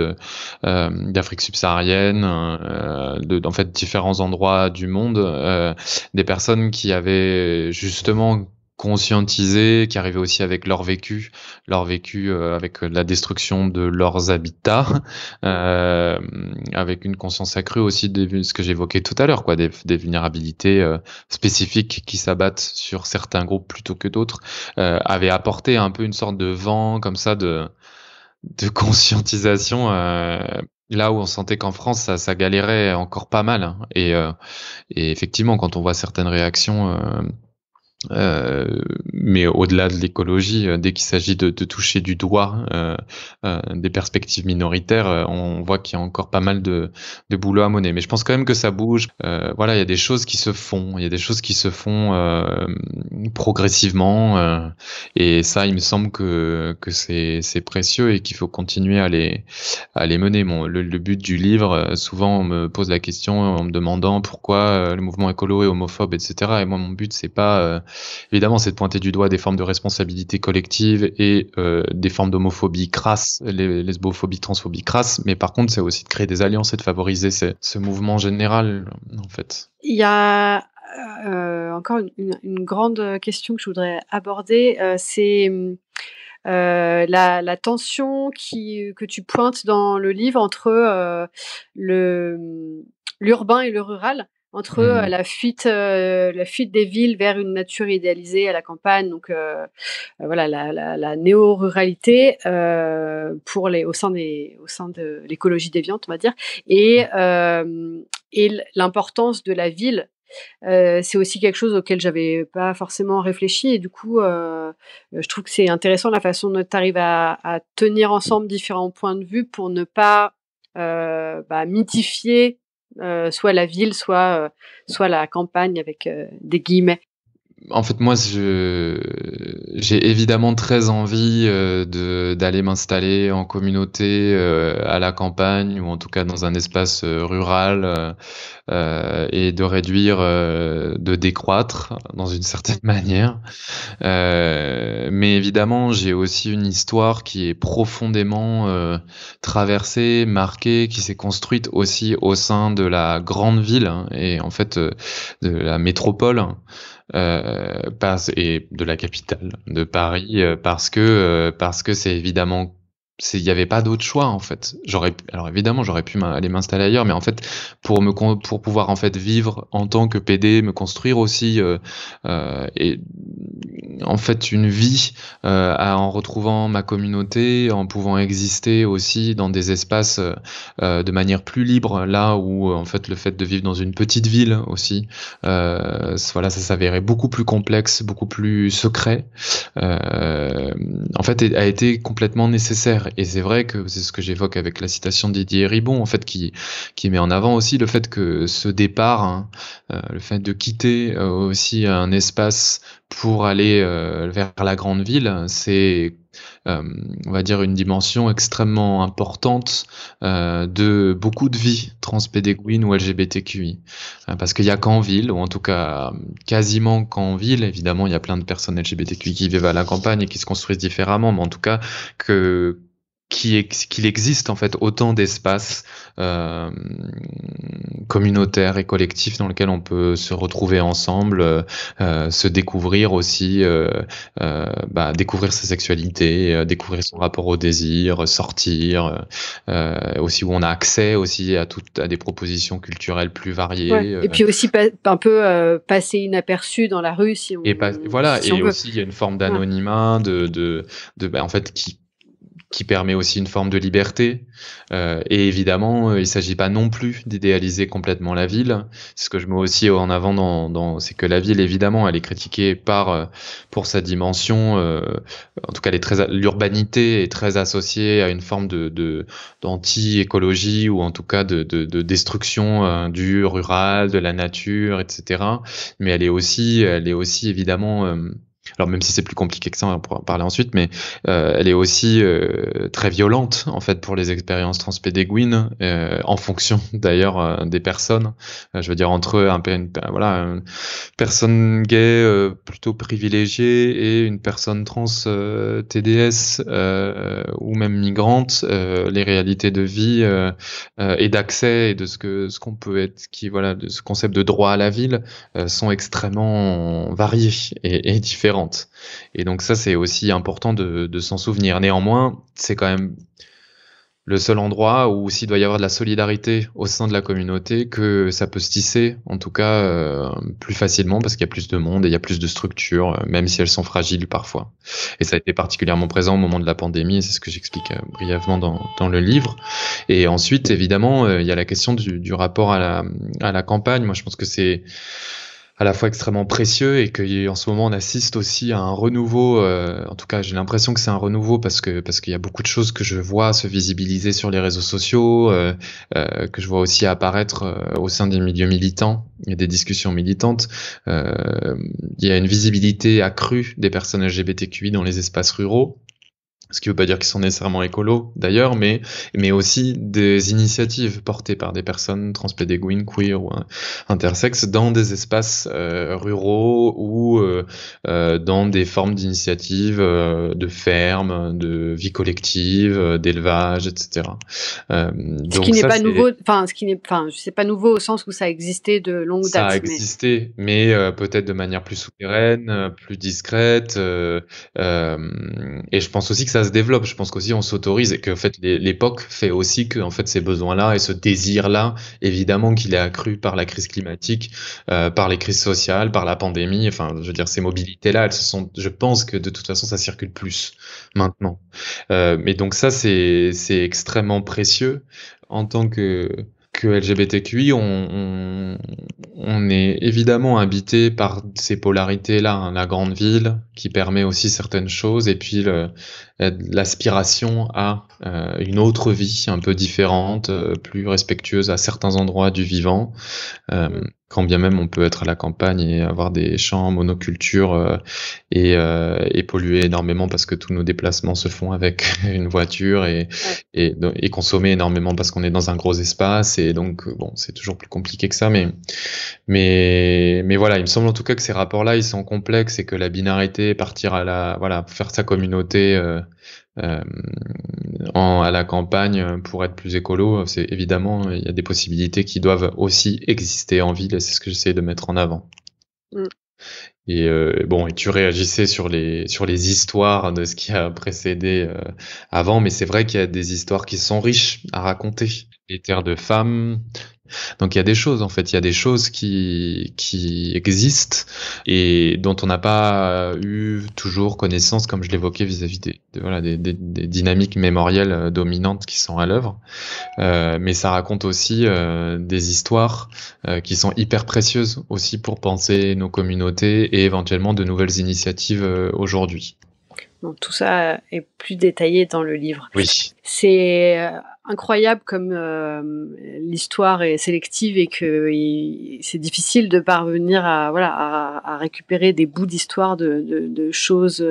euh, d'Afrique subsaharienne, euh, de, en fait différents endroits du monde, des personnes qui avaient justement conscientisés, qui arrivaient aussi avec leur vécu, leur vécu euh, avec euh, la destruction de leurs habitats, [laughs] euh, avec une conscience accrue aussi de ce que j'évoquais tout à l'heure, quoi, des, vulnérabilités spécifiques qui s'abattent sur certains groupes plutôt que d'autres, avait apporté un peu une sorte de vent comme ça de, de [laughs] conscientisation là où on sentait qu'en France, ça, ça, galérait encore pas mal. Hein. Et, effectivement, quand on voit certaines réactions, euh, euh, mais au-delà de l'écologie, euh, dès qu'il s'agit de, toucher du doigt euh, des perspectives minoritaires, on voit qu'il y a encore pas mal de, boulot à mener. Mais je pense quand même que ça bouge. voilà, il y a des choses qui se font, il y a des choses qui se font progressivement, et ça, il me semble que, que c'est précieux et qu'il faut continuer à les, à les mener. le, but du livre, souvent, on me pose la question en me demandant pourquoi le mouvement écolo est homophobe, etc. Et moi, mon but, c'est pas Évidemment, c'est de pointer du doigt des formes de responsabilité collective et euh, des formes d'homophobie crasse, lesbophobie, transphobie crasse, mais par contre, c'est aussi de créer des alliances et de favoriser ce mouvement général, en fait. Il y a euh, encore une, grande question que je voudrais aborder, euh, c'est la, tension que tu pointes dans le livre entre l'urbain et le rural entre mmh. la fuite, la fuite des villes vers une nature idéalisée à la campagne, donc voilà la, la, néo-ruralité pour les au sein des au sein de l'écologie déviante, on va dire, et mmh. et l'importance de la ville. c'est aussi quelque chose auquel j'avais pas forcément réfléchi et du coup, je trouve que c'est intéressant la façon dont tu arrives à, tenir ensemble différents points de vue pour ne pas bah, mythifier euh, soit la ville, soit, euh, soit la campagne avec euh, des guillemets en fait, moi, j'ai évidemment très envie euh, d'aller m'installer en communauté, euh, à la campagne, ou en tout cas dans un espace euh, rural, et de réduire, de décroître dans une certaine [laughs] manière. mais évidemment, j'ai aussi une histoire qui est profondément traversée, marquée, qui s'est construite aussi au sein de la grande ville hein, et en fait de la métropole. Hein euh, et de la capitale de Paris euh, parce que euh, parce que c'est évidemment il n'y avait pas d'autre choix en fait. J'aurais alors évidemment j'aurais pu aller m'installer ailleurs, mais en fait pour me pour pouvoir en fait vivre en tant que PD, me construire aussi euh, euh, et en fait une vie euh, en retrouvant ma communauté, en pouvant exister aussi dans des espaces de manière plus libre, là où en fait le fait de vivre dans une petite ville aussi, voilà ça s'avérait beaucoup plus complexe, beaucoup plus secret, en fait a été complètement nécessaire et c'est vrai que c'est ce que j'évoque avec la citation de Didier Ribon, en fait, qui, qui met en avant aussi le fait que ce départ, hein, euh, le fait de quitter euh, aussi un espace pour aller euh, vers la grande ville, c'est on va dire une dimension extrêmement importante de beaucoup de vies transpédéguines ou LGBTQI. parce qu'il n'y a qu'en ville, ou en tout cas quasiment qu'en ville, évidemment, il y a plein de personnes LGBTQI qui vivent à la campagne et qui se construisent différemment, mais en tout cas que qu'il existe en fait autant d'espaces euh, communautaires et collectifs dans lesquels on peut se retrouver ensemble, euh, euh se découvrir aussi, euh, euh, bah, découvrir sa sexualité, euh, découvrir son rapport au désir, sortir, aussi où on a accès aussi à, toutes à des propositions culturelles plus variées. Et puis aussi un peu passer inaperçu dans la rue si on. Et voilà, et aussi il y a une forme d'anonymat, de, de, de bah, en fait qui qui permet aussi une forme de liberté. Euh, et évidemment, euh, il ne s'agit pas non plus d'idéaliser complètement la ville. Ce que je mets aussi en avant, dans, dans c'est que la ville, évidemment, elle est critiquée par, euh, pour sa dimension, euh, en tout cas l'urbanité est très associée à une forme de, d'anti-écologie ou en tout cas de, de, de destruction euh, du rural, de la nature, etc. Mais elle est aussi, elle est aussi évidemment alors même si c'est plus compliqué que ça, on pourra en parler ensuite, mais euh, elle est aussi euh, très violente en fait pour les expériences transpédéguines, euh, en fonction [laughs] d'ailleurs des personnes. je veux dire entre un, une, voilà, personne gay plutôt privilégiée et une personne trans TDS ou même migrante, les réalités de vie et d'accès et de ce que ce qu'on peut être, qui voilà, ce concept de droit à la ville sont extrêmement variés et, et différents. Et donc ça, c'est aussi important de, s'en souvenir. Néanmoins, c'est quand même le seul endroit où s'il doit y avoir de la solidarité au sein de la communauté, que ça peut se tisser, en tout cas, euh, plus facilement, parce qu'il y a plus de monde et il y a plus de structures, euh, même si elles sont fragiles parfois. Et ça a été particulièrement présent au moment de la pandémie, c'est ce que j'explique euh, brièvement dans, le livre. Et ensuite, évidemment, il y a la question du, rapport à la, à la campagne. Moi, je pense que c'est à la fois extrêmement précieux et qu'en ce moment on assiste aussi à un renouveau. Euh, en tout cas, j'ai l'impression que c'est un renouveau parce que parce qu'il y a beaucoup de choses que je vois se visibiliser sur les réseaux sociaux, euh, euh, que je vois aussi apparaître au sein des milieux militants. Il des discussions militantes. il y a une visibilité accrue des personnes LGBTQI dans les espaces ruraux ce qui ne veut pas dire qu'ils sont nécessairement écolos d'ailleurs, mais, mais aussi des initiatives portées par des personnes transpédéguines, queer ou intersexes dans des espaces euh, ruraux ou euh, euh, dans des formes d'initiatives de fermes, de vie collective, d'élevage, etc. ce qui n'est pas nouveau, enfin, ce qui n'est, enfin, sais pas nouveau au sens où ça existait de longue date. Ça a existé, mais, mais peut-être de manière plus souveraine, plus discrète, et je pense aussi que ça se développe. Je pense qu'aussi on s'autorise et que fait l'époque fait aussi que en fait ces besoins-là et ce désir-là, évidemment qu'il est accru par la crise climatique, euh, par les crises sociales, par la pandémie. Enfin, je veux dire ces mobilités-là, elles se sont. Je pense que de toute façon ça circule plus maintenant. mais euh, donc ça c'est c'est extrêmement précieux en tant que que LGBTQI, on, on, est évidemment habité par ces polarités-là, hein, la grande ville qui permet aussi certaines choses, et puis le, euh, l'aspiration à euh, une autre vie un peu différente, euh, plus respectueuse à certains endroits du vivant, quand bien même on peut être à la campagne et avoir des champs monoculture et, polluer énormément parce que tous nos déplacements se font avec [laughs] une voiture et, et, consommer énormément parce qu'on est dans un gros espace et donc bon c'est toujours plus compliqué que ça mais mais mais voilà il me semble en tout cas que ces rapports là ils sont complexes et que la binarité partir à la voilà faire sa communauté euh, à la campagne pour être plus écolo. C'est évidemment, il y a des possibilités qui doivent aussi exister en ville c'est ce que j'essaie de mettre en avant. Mm. Et euh, bon, et tu réagissais sur les sur les histoires de ce qui a précédé euh, avant, mais c'est vrai qu'il y a des histoires qui sont riches à raconter. Les terres de femmes, donc il y a des choses en fait, il y a des choses qui, qui existent et dont on n'a pas euh, eu toujours connaissance, comme je l'évoquais vis-à-vis des, voilà, des, des, dynamiques mémorielles euh, dominantes qui sont à l'œuvre. Euh, mais ça raconte aussi des histoires qui sont hyper précieuses aussi pour penser nos communautés et éventuellement de nouvelles initiatives aujourd'hui. Donc tout ça euh, est plus détaillé dans le livre. Oui. C'est euh, incroyable comme euh, l'histoire est sélective et que c'est difficile de parvenir à voilà à, récupérer des bouts d'histoire de, choses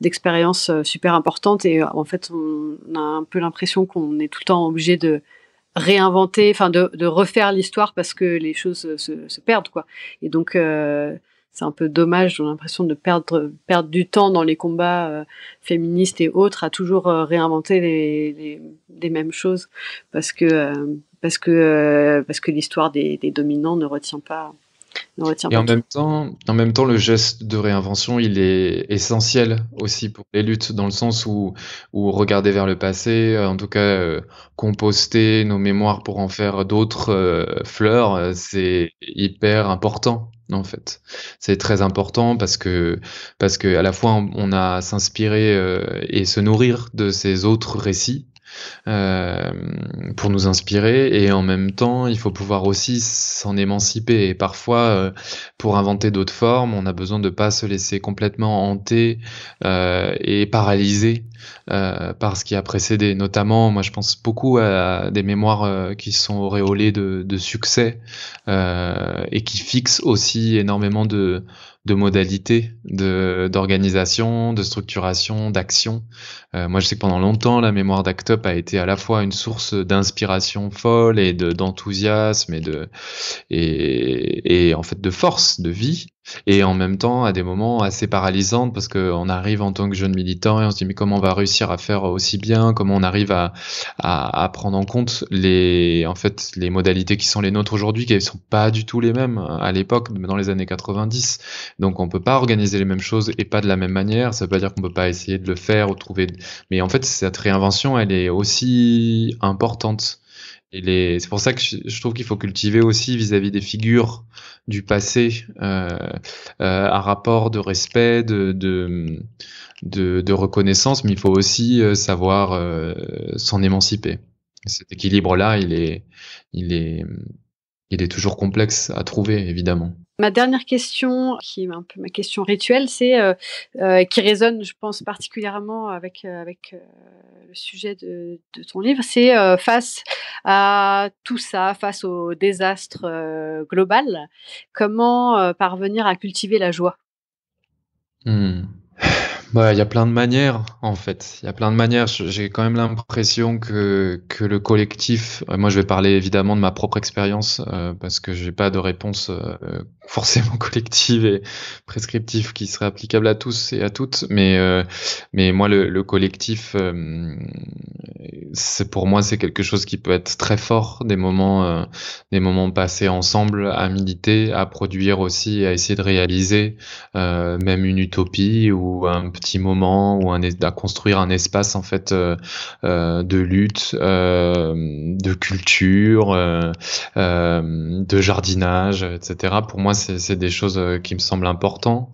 d'expériences super importantes et en fait on a un peu l'impression qu'on est tout le temps obligé de réinventer enfin de, refaire l'histoire parce que les choses se, perdent quoi et donc c'est un peu dommage, j'ai l'impression de perdre, perdre du temps dans les combats euh, féministes et autres, à toujours euh, réinventer les, mêmes choses, parce que, euh, que, parce que l'histoire des, dominants ne retient pas. Ne retient et en même, temps, en même temps, le geste de réinvention, il est essentiel aussi pour les luttes, dans le sens où, où regarder vers le passé, en tout cas composter nos mémoires pour en faire d'autres fleurs, c'est hyper important en fait. C'est très important parce que, parce que à la fois on, a s'inspirer euh, et se nourrir de ces autres récits euh, pour nous inspirer et en même temps il faut pouvoir aussi s'en émanciper et parfois euh, pour inventer d'autres formes on a besoin de pas se laisser complètement hanter euh, et paralyser par ce qui a précédé notamment moi je pense beaucoup à des mémoires qui sont auréolées de, de succès et qui fixent aussi énormément de de modalités d'organisation, de, structuration, d'action. Euh, moi, je sais que pendant longtemps, la mémoire d'Actop a été à la fois une source d'inspiration folle et d'enthousiasme et, de, et, et en fait de force, de vie, et en même temps, à des moments assez paralysantes, parce qu'on arrive en tant que jeune militant et on se dit mais comment on va réussir à faire aussi bien, comment on arrive à, prendre en compte les, en fait, les modalités qui sont les nôtres aujourd'hui, qui ne sont pas du tout les mêmes euh, à l'époque, dans les années 90. Donc on ne peut pas organiser les mêmes choses et pas de la même manière. Ça veut pas dire qu'on ne peut pas essayer de le faire ou trouver. Mais en fait, cette réinvention, elle est aussi importante c'est pour ça que je trouve qu'il faut cultiver aussi vis-à-vis des figures du passé euh, euh, un rapport de respect, de, de, reconnaissance, mais il faut aussi euh, savoir s'en émanciper. Cet équilibre-là, il est, il, est, il est toujours complexe à trouver, évidemment. Ma dernière question, qui est un peu ma question rituelle, c'est qui résonne, je pense, particulièrement avec, avec le sujet de, ton livre, c'est euh, face à tout ça, face au désastre euh, global, comment euh, parvenir à cultiver la joie hmm il y a plein de manières, en fait. Il y a plein de manières. J'ai quand même l'impression que, que le collectif, euh, moi je vais parler évidemment de ma propre expérience, euh, parce que j'ai pas de réponse euh, [laughs] forcément collective et prescriptive qui serait applicable à tous et à toutes, mais, mais moi le, collectif, c'est pour moi c'est quelque chose qui peut être très fort, des moments, des moments passés ensemble à militer, à produire aussi, à essayer de réaliser même une utopie ou un petit moment ou un, à construire un espace en fait euh, euh, de lutte, euh, de culture, de jardinage, etc. Pour moi, c'est des choses qui me semblent importantes.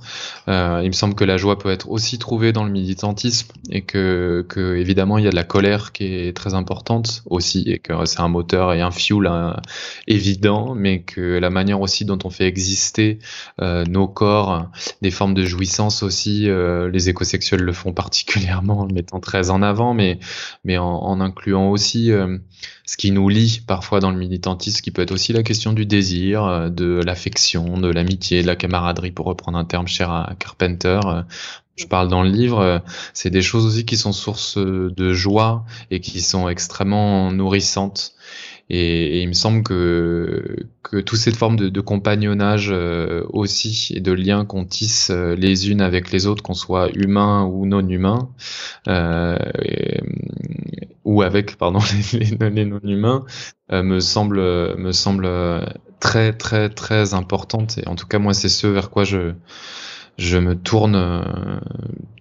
il me semble que la joie peut être aussi trouvée dans le militantisme et que, que évidemment il y a de la colère qui est très importante aussi et que c'est un moteur et un fuel hein, évident, mais que la manière aussi dont on fait exister nos corps, des formes de jouissance aussi, euh, les écosexuels le font [laughs] particulièrement en le mettant très en avant, mais, mais en, incluant aussi euh, ce qui nous lie parfois dans le militantisme, qui peut être aussi la question du désir, euh, de l'affection, de l'amitié, de la camaraderie, pour reprendre un terme cher à Carpenter, euh, je parle dans le livre, c'est des choses aussi qui sont source de joie et qui sont extrêmement nourrissantes. Et, il me semble que, que toute cette forme de, de compagnonnage euh, aussi et de liens qu'on tisse euh, les unes avec les autres, qu'on soit humain ou non humain, euh, ou avec pardon [laughs] les, non humains, euh, me semble me semble très très très importante. Et en tout cas moi c'est ce vers quoi je je me tourne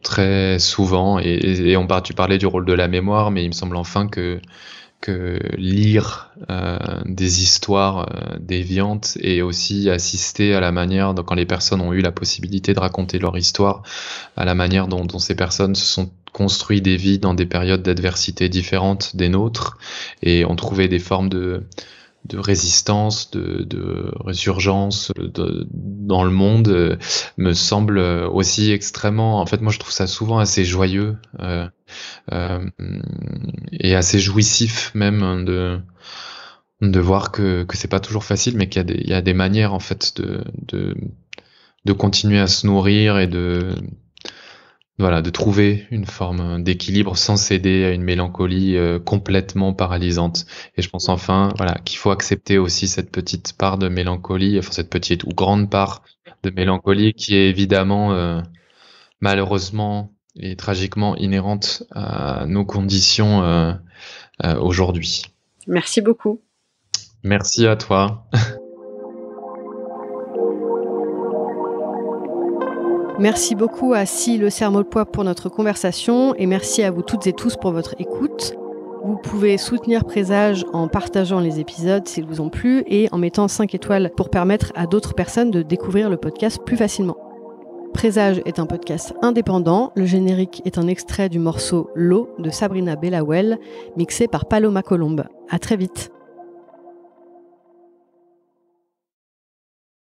très souvent. Et, on part, tu parlais du rôle de la mémoire, mais il me semble enfin que lire euh, des histoires euh, déviantes et aussi assister à la manière, dont, quand les personnes ont eu la possibilité de raconter leur histoire, à la manière dont, ces personnes se sont construites des vies dans des périodes d'adversité différentes des nôtres et ont trouvé des formes de, résistance, de, résurgence dans le monde euh, me semble aussi extrêmement. En fait, moi, je trouve ça souvent assez joyeux. Euh, et assez jouissif même de de voir que, que c'est pas toujours facile, mais qu'il y, y, a des manières en fait de, de, de, continuer à se nourrir et de voilà de trouver une forme d'équilibre sans céder à une mélancolie euh, complètement paralysante. Et je pense enfin voilà qu'il faut accepter aussi cette petite part de mélancolie, enfin cette petite ou grande part de mélancolie qui est évidemment euh, malheureusement et tragiquement inhérente à nos conditions euh, euh, aujourd'hui. Merci beaucoup. Merci à toi. [laughs] Merci beaucoup à Si le Cerveau de Poids pour notre conversation et merci à vous toutes et tous pour votre écoute. Vous pouvez soutenir Présage en partageant les épisodes s'ils vous ont plu et en mettant 5 étoiles pour permettre à d'autres personnes de découvrir le podcast plus facilement. Présage est un podcast indépendant. Le générique est un extrait du morceau L'eau de Sabrina Bellawell, mixé par Paloma Colombe. À très vite.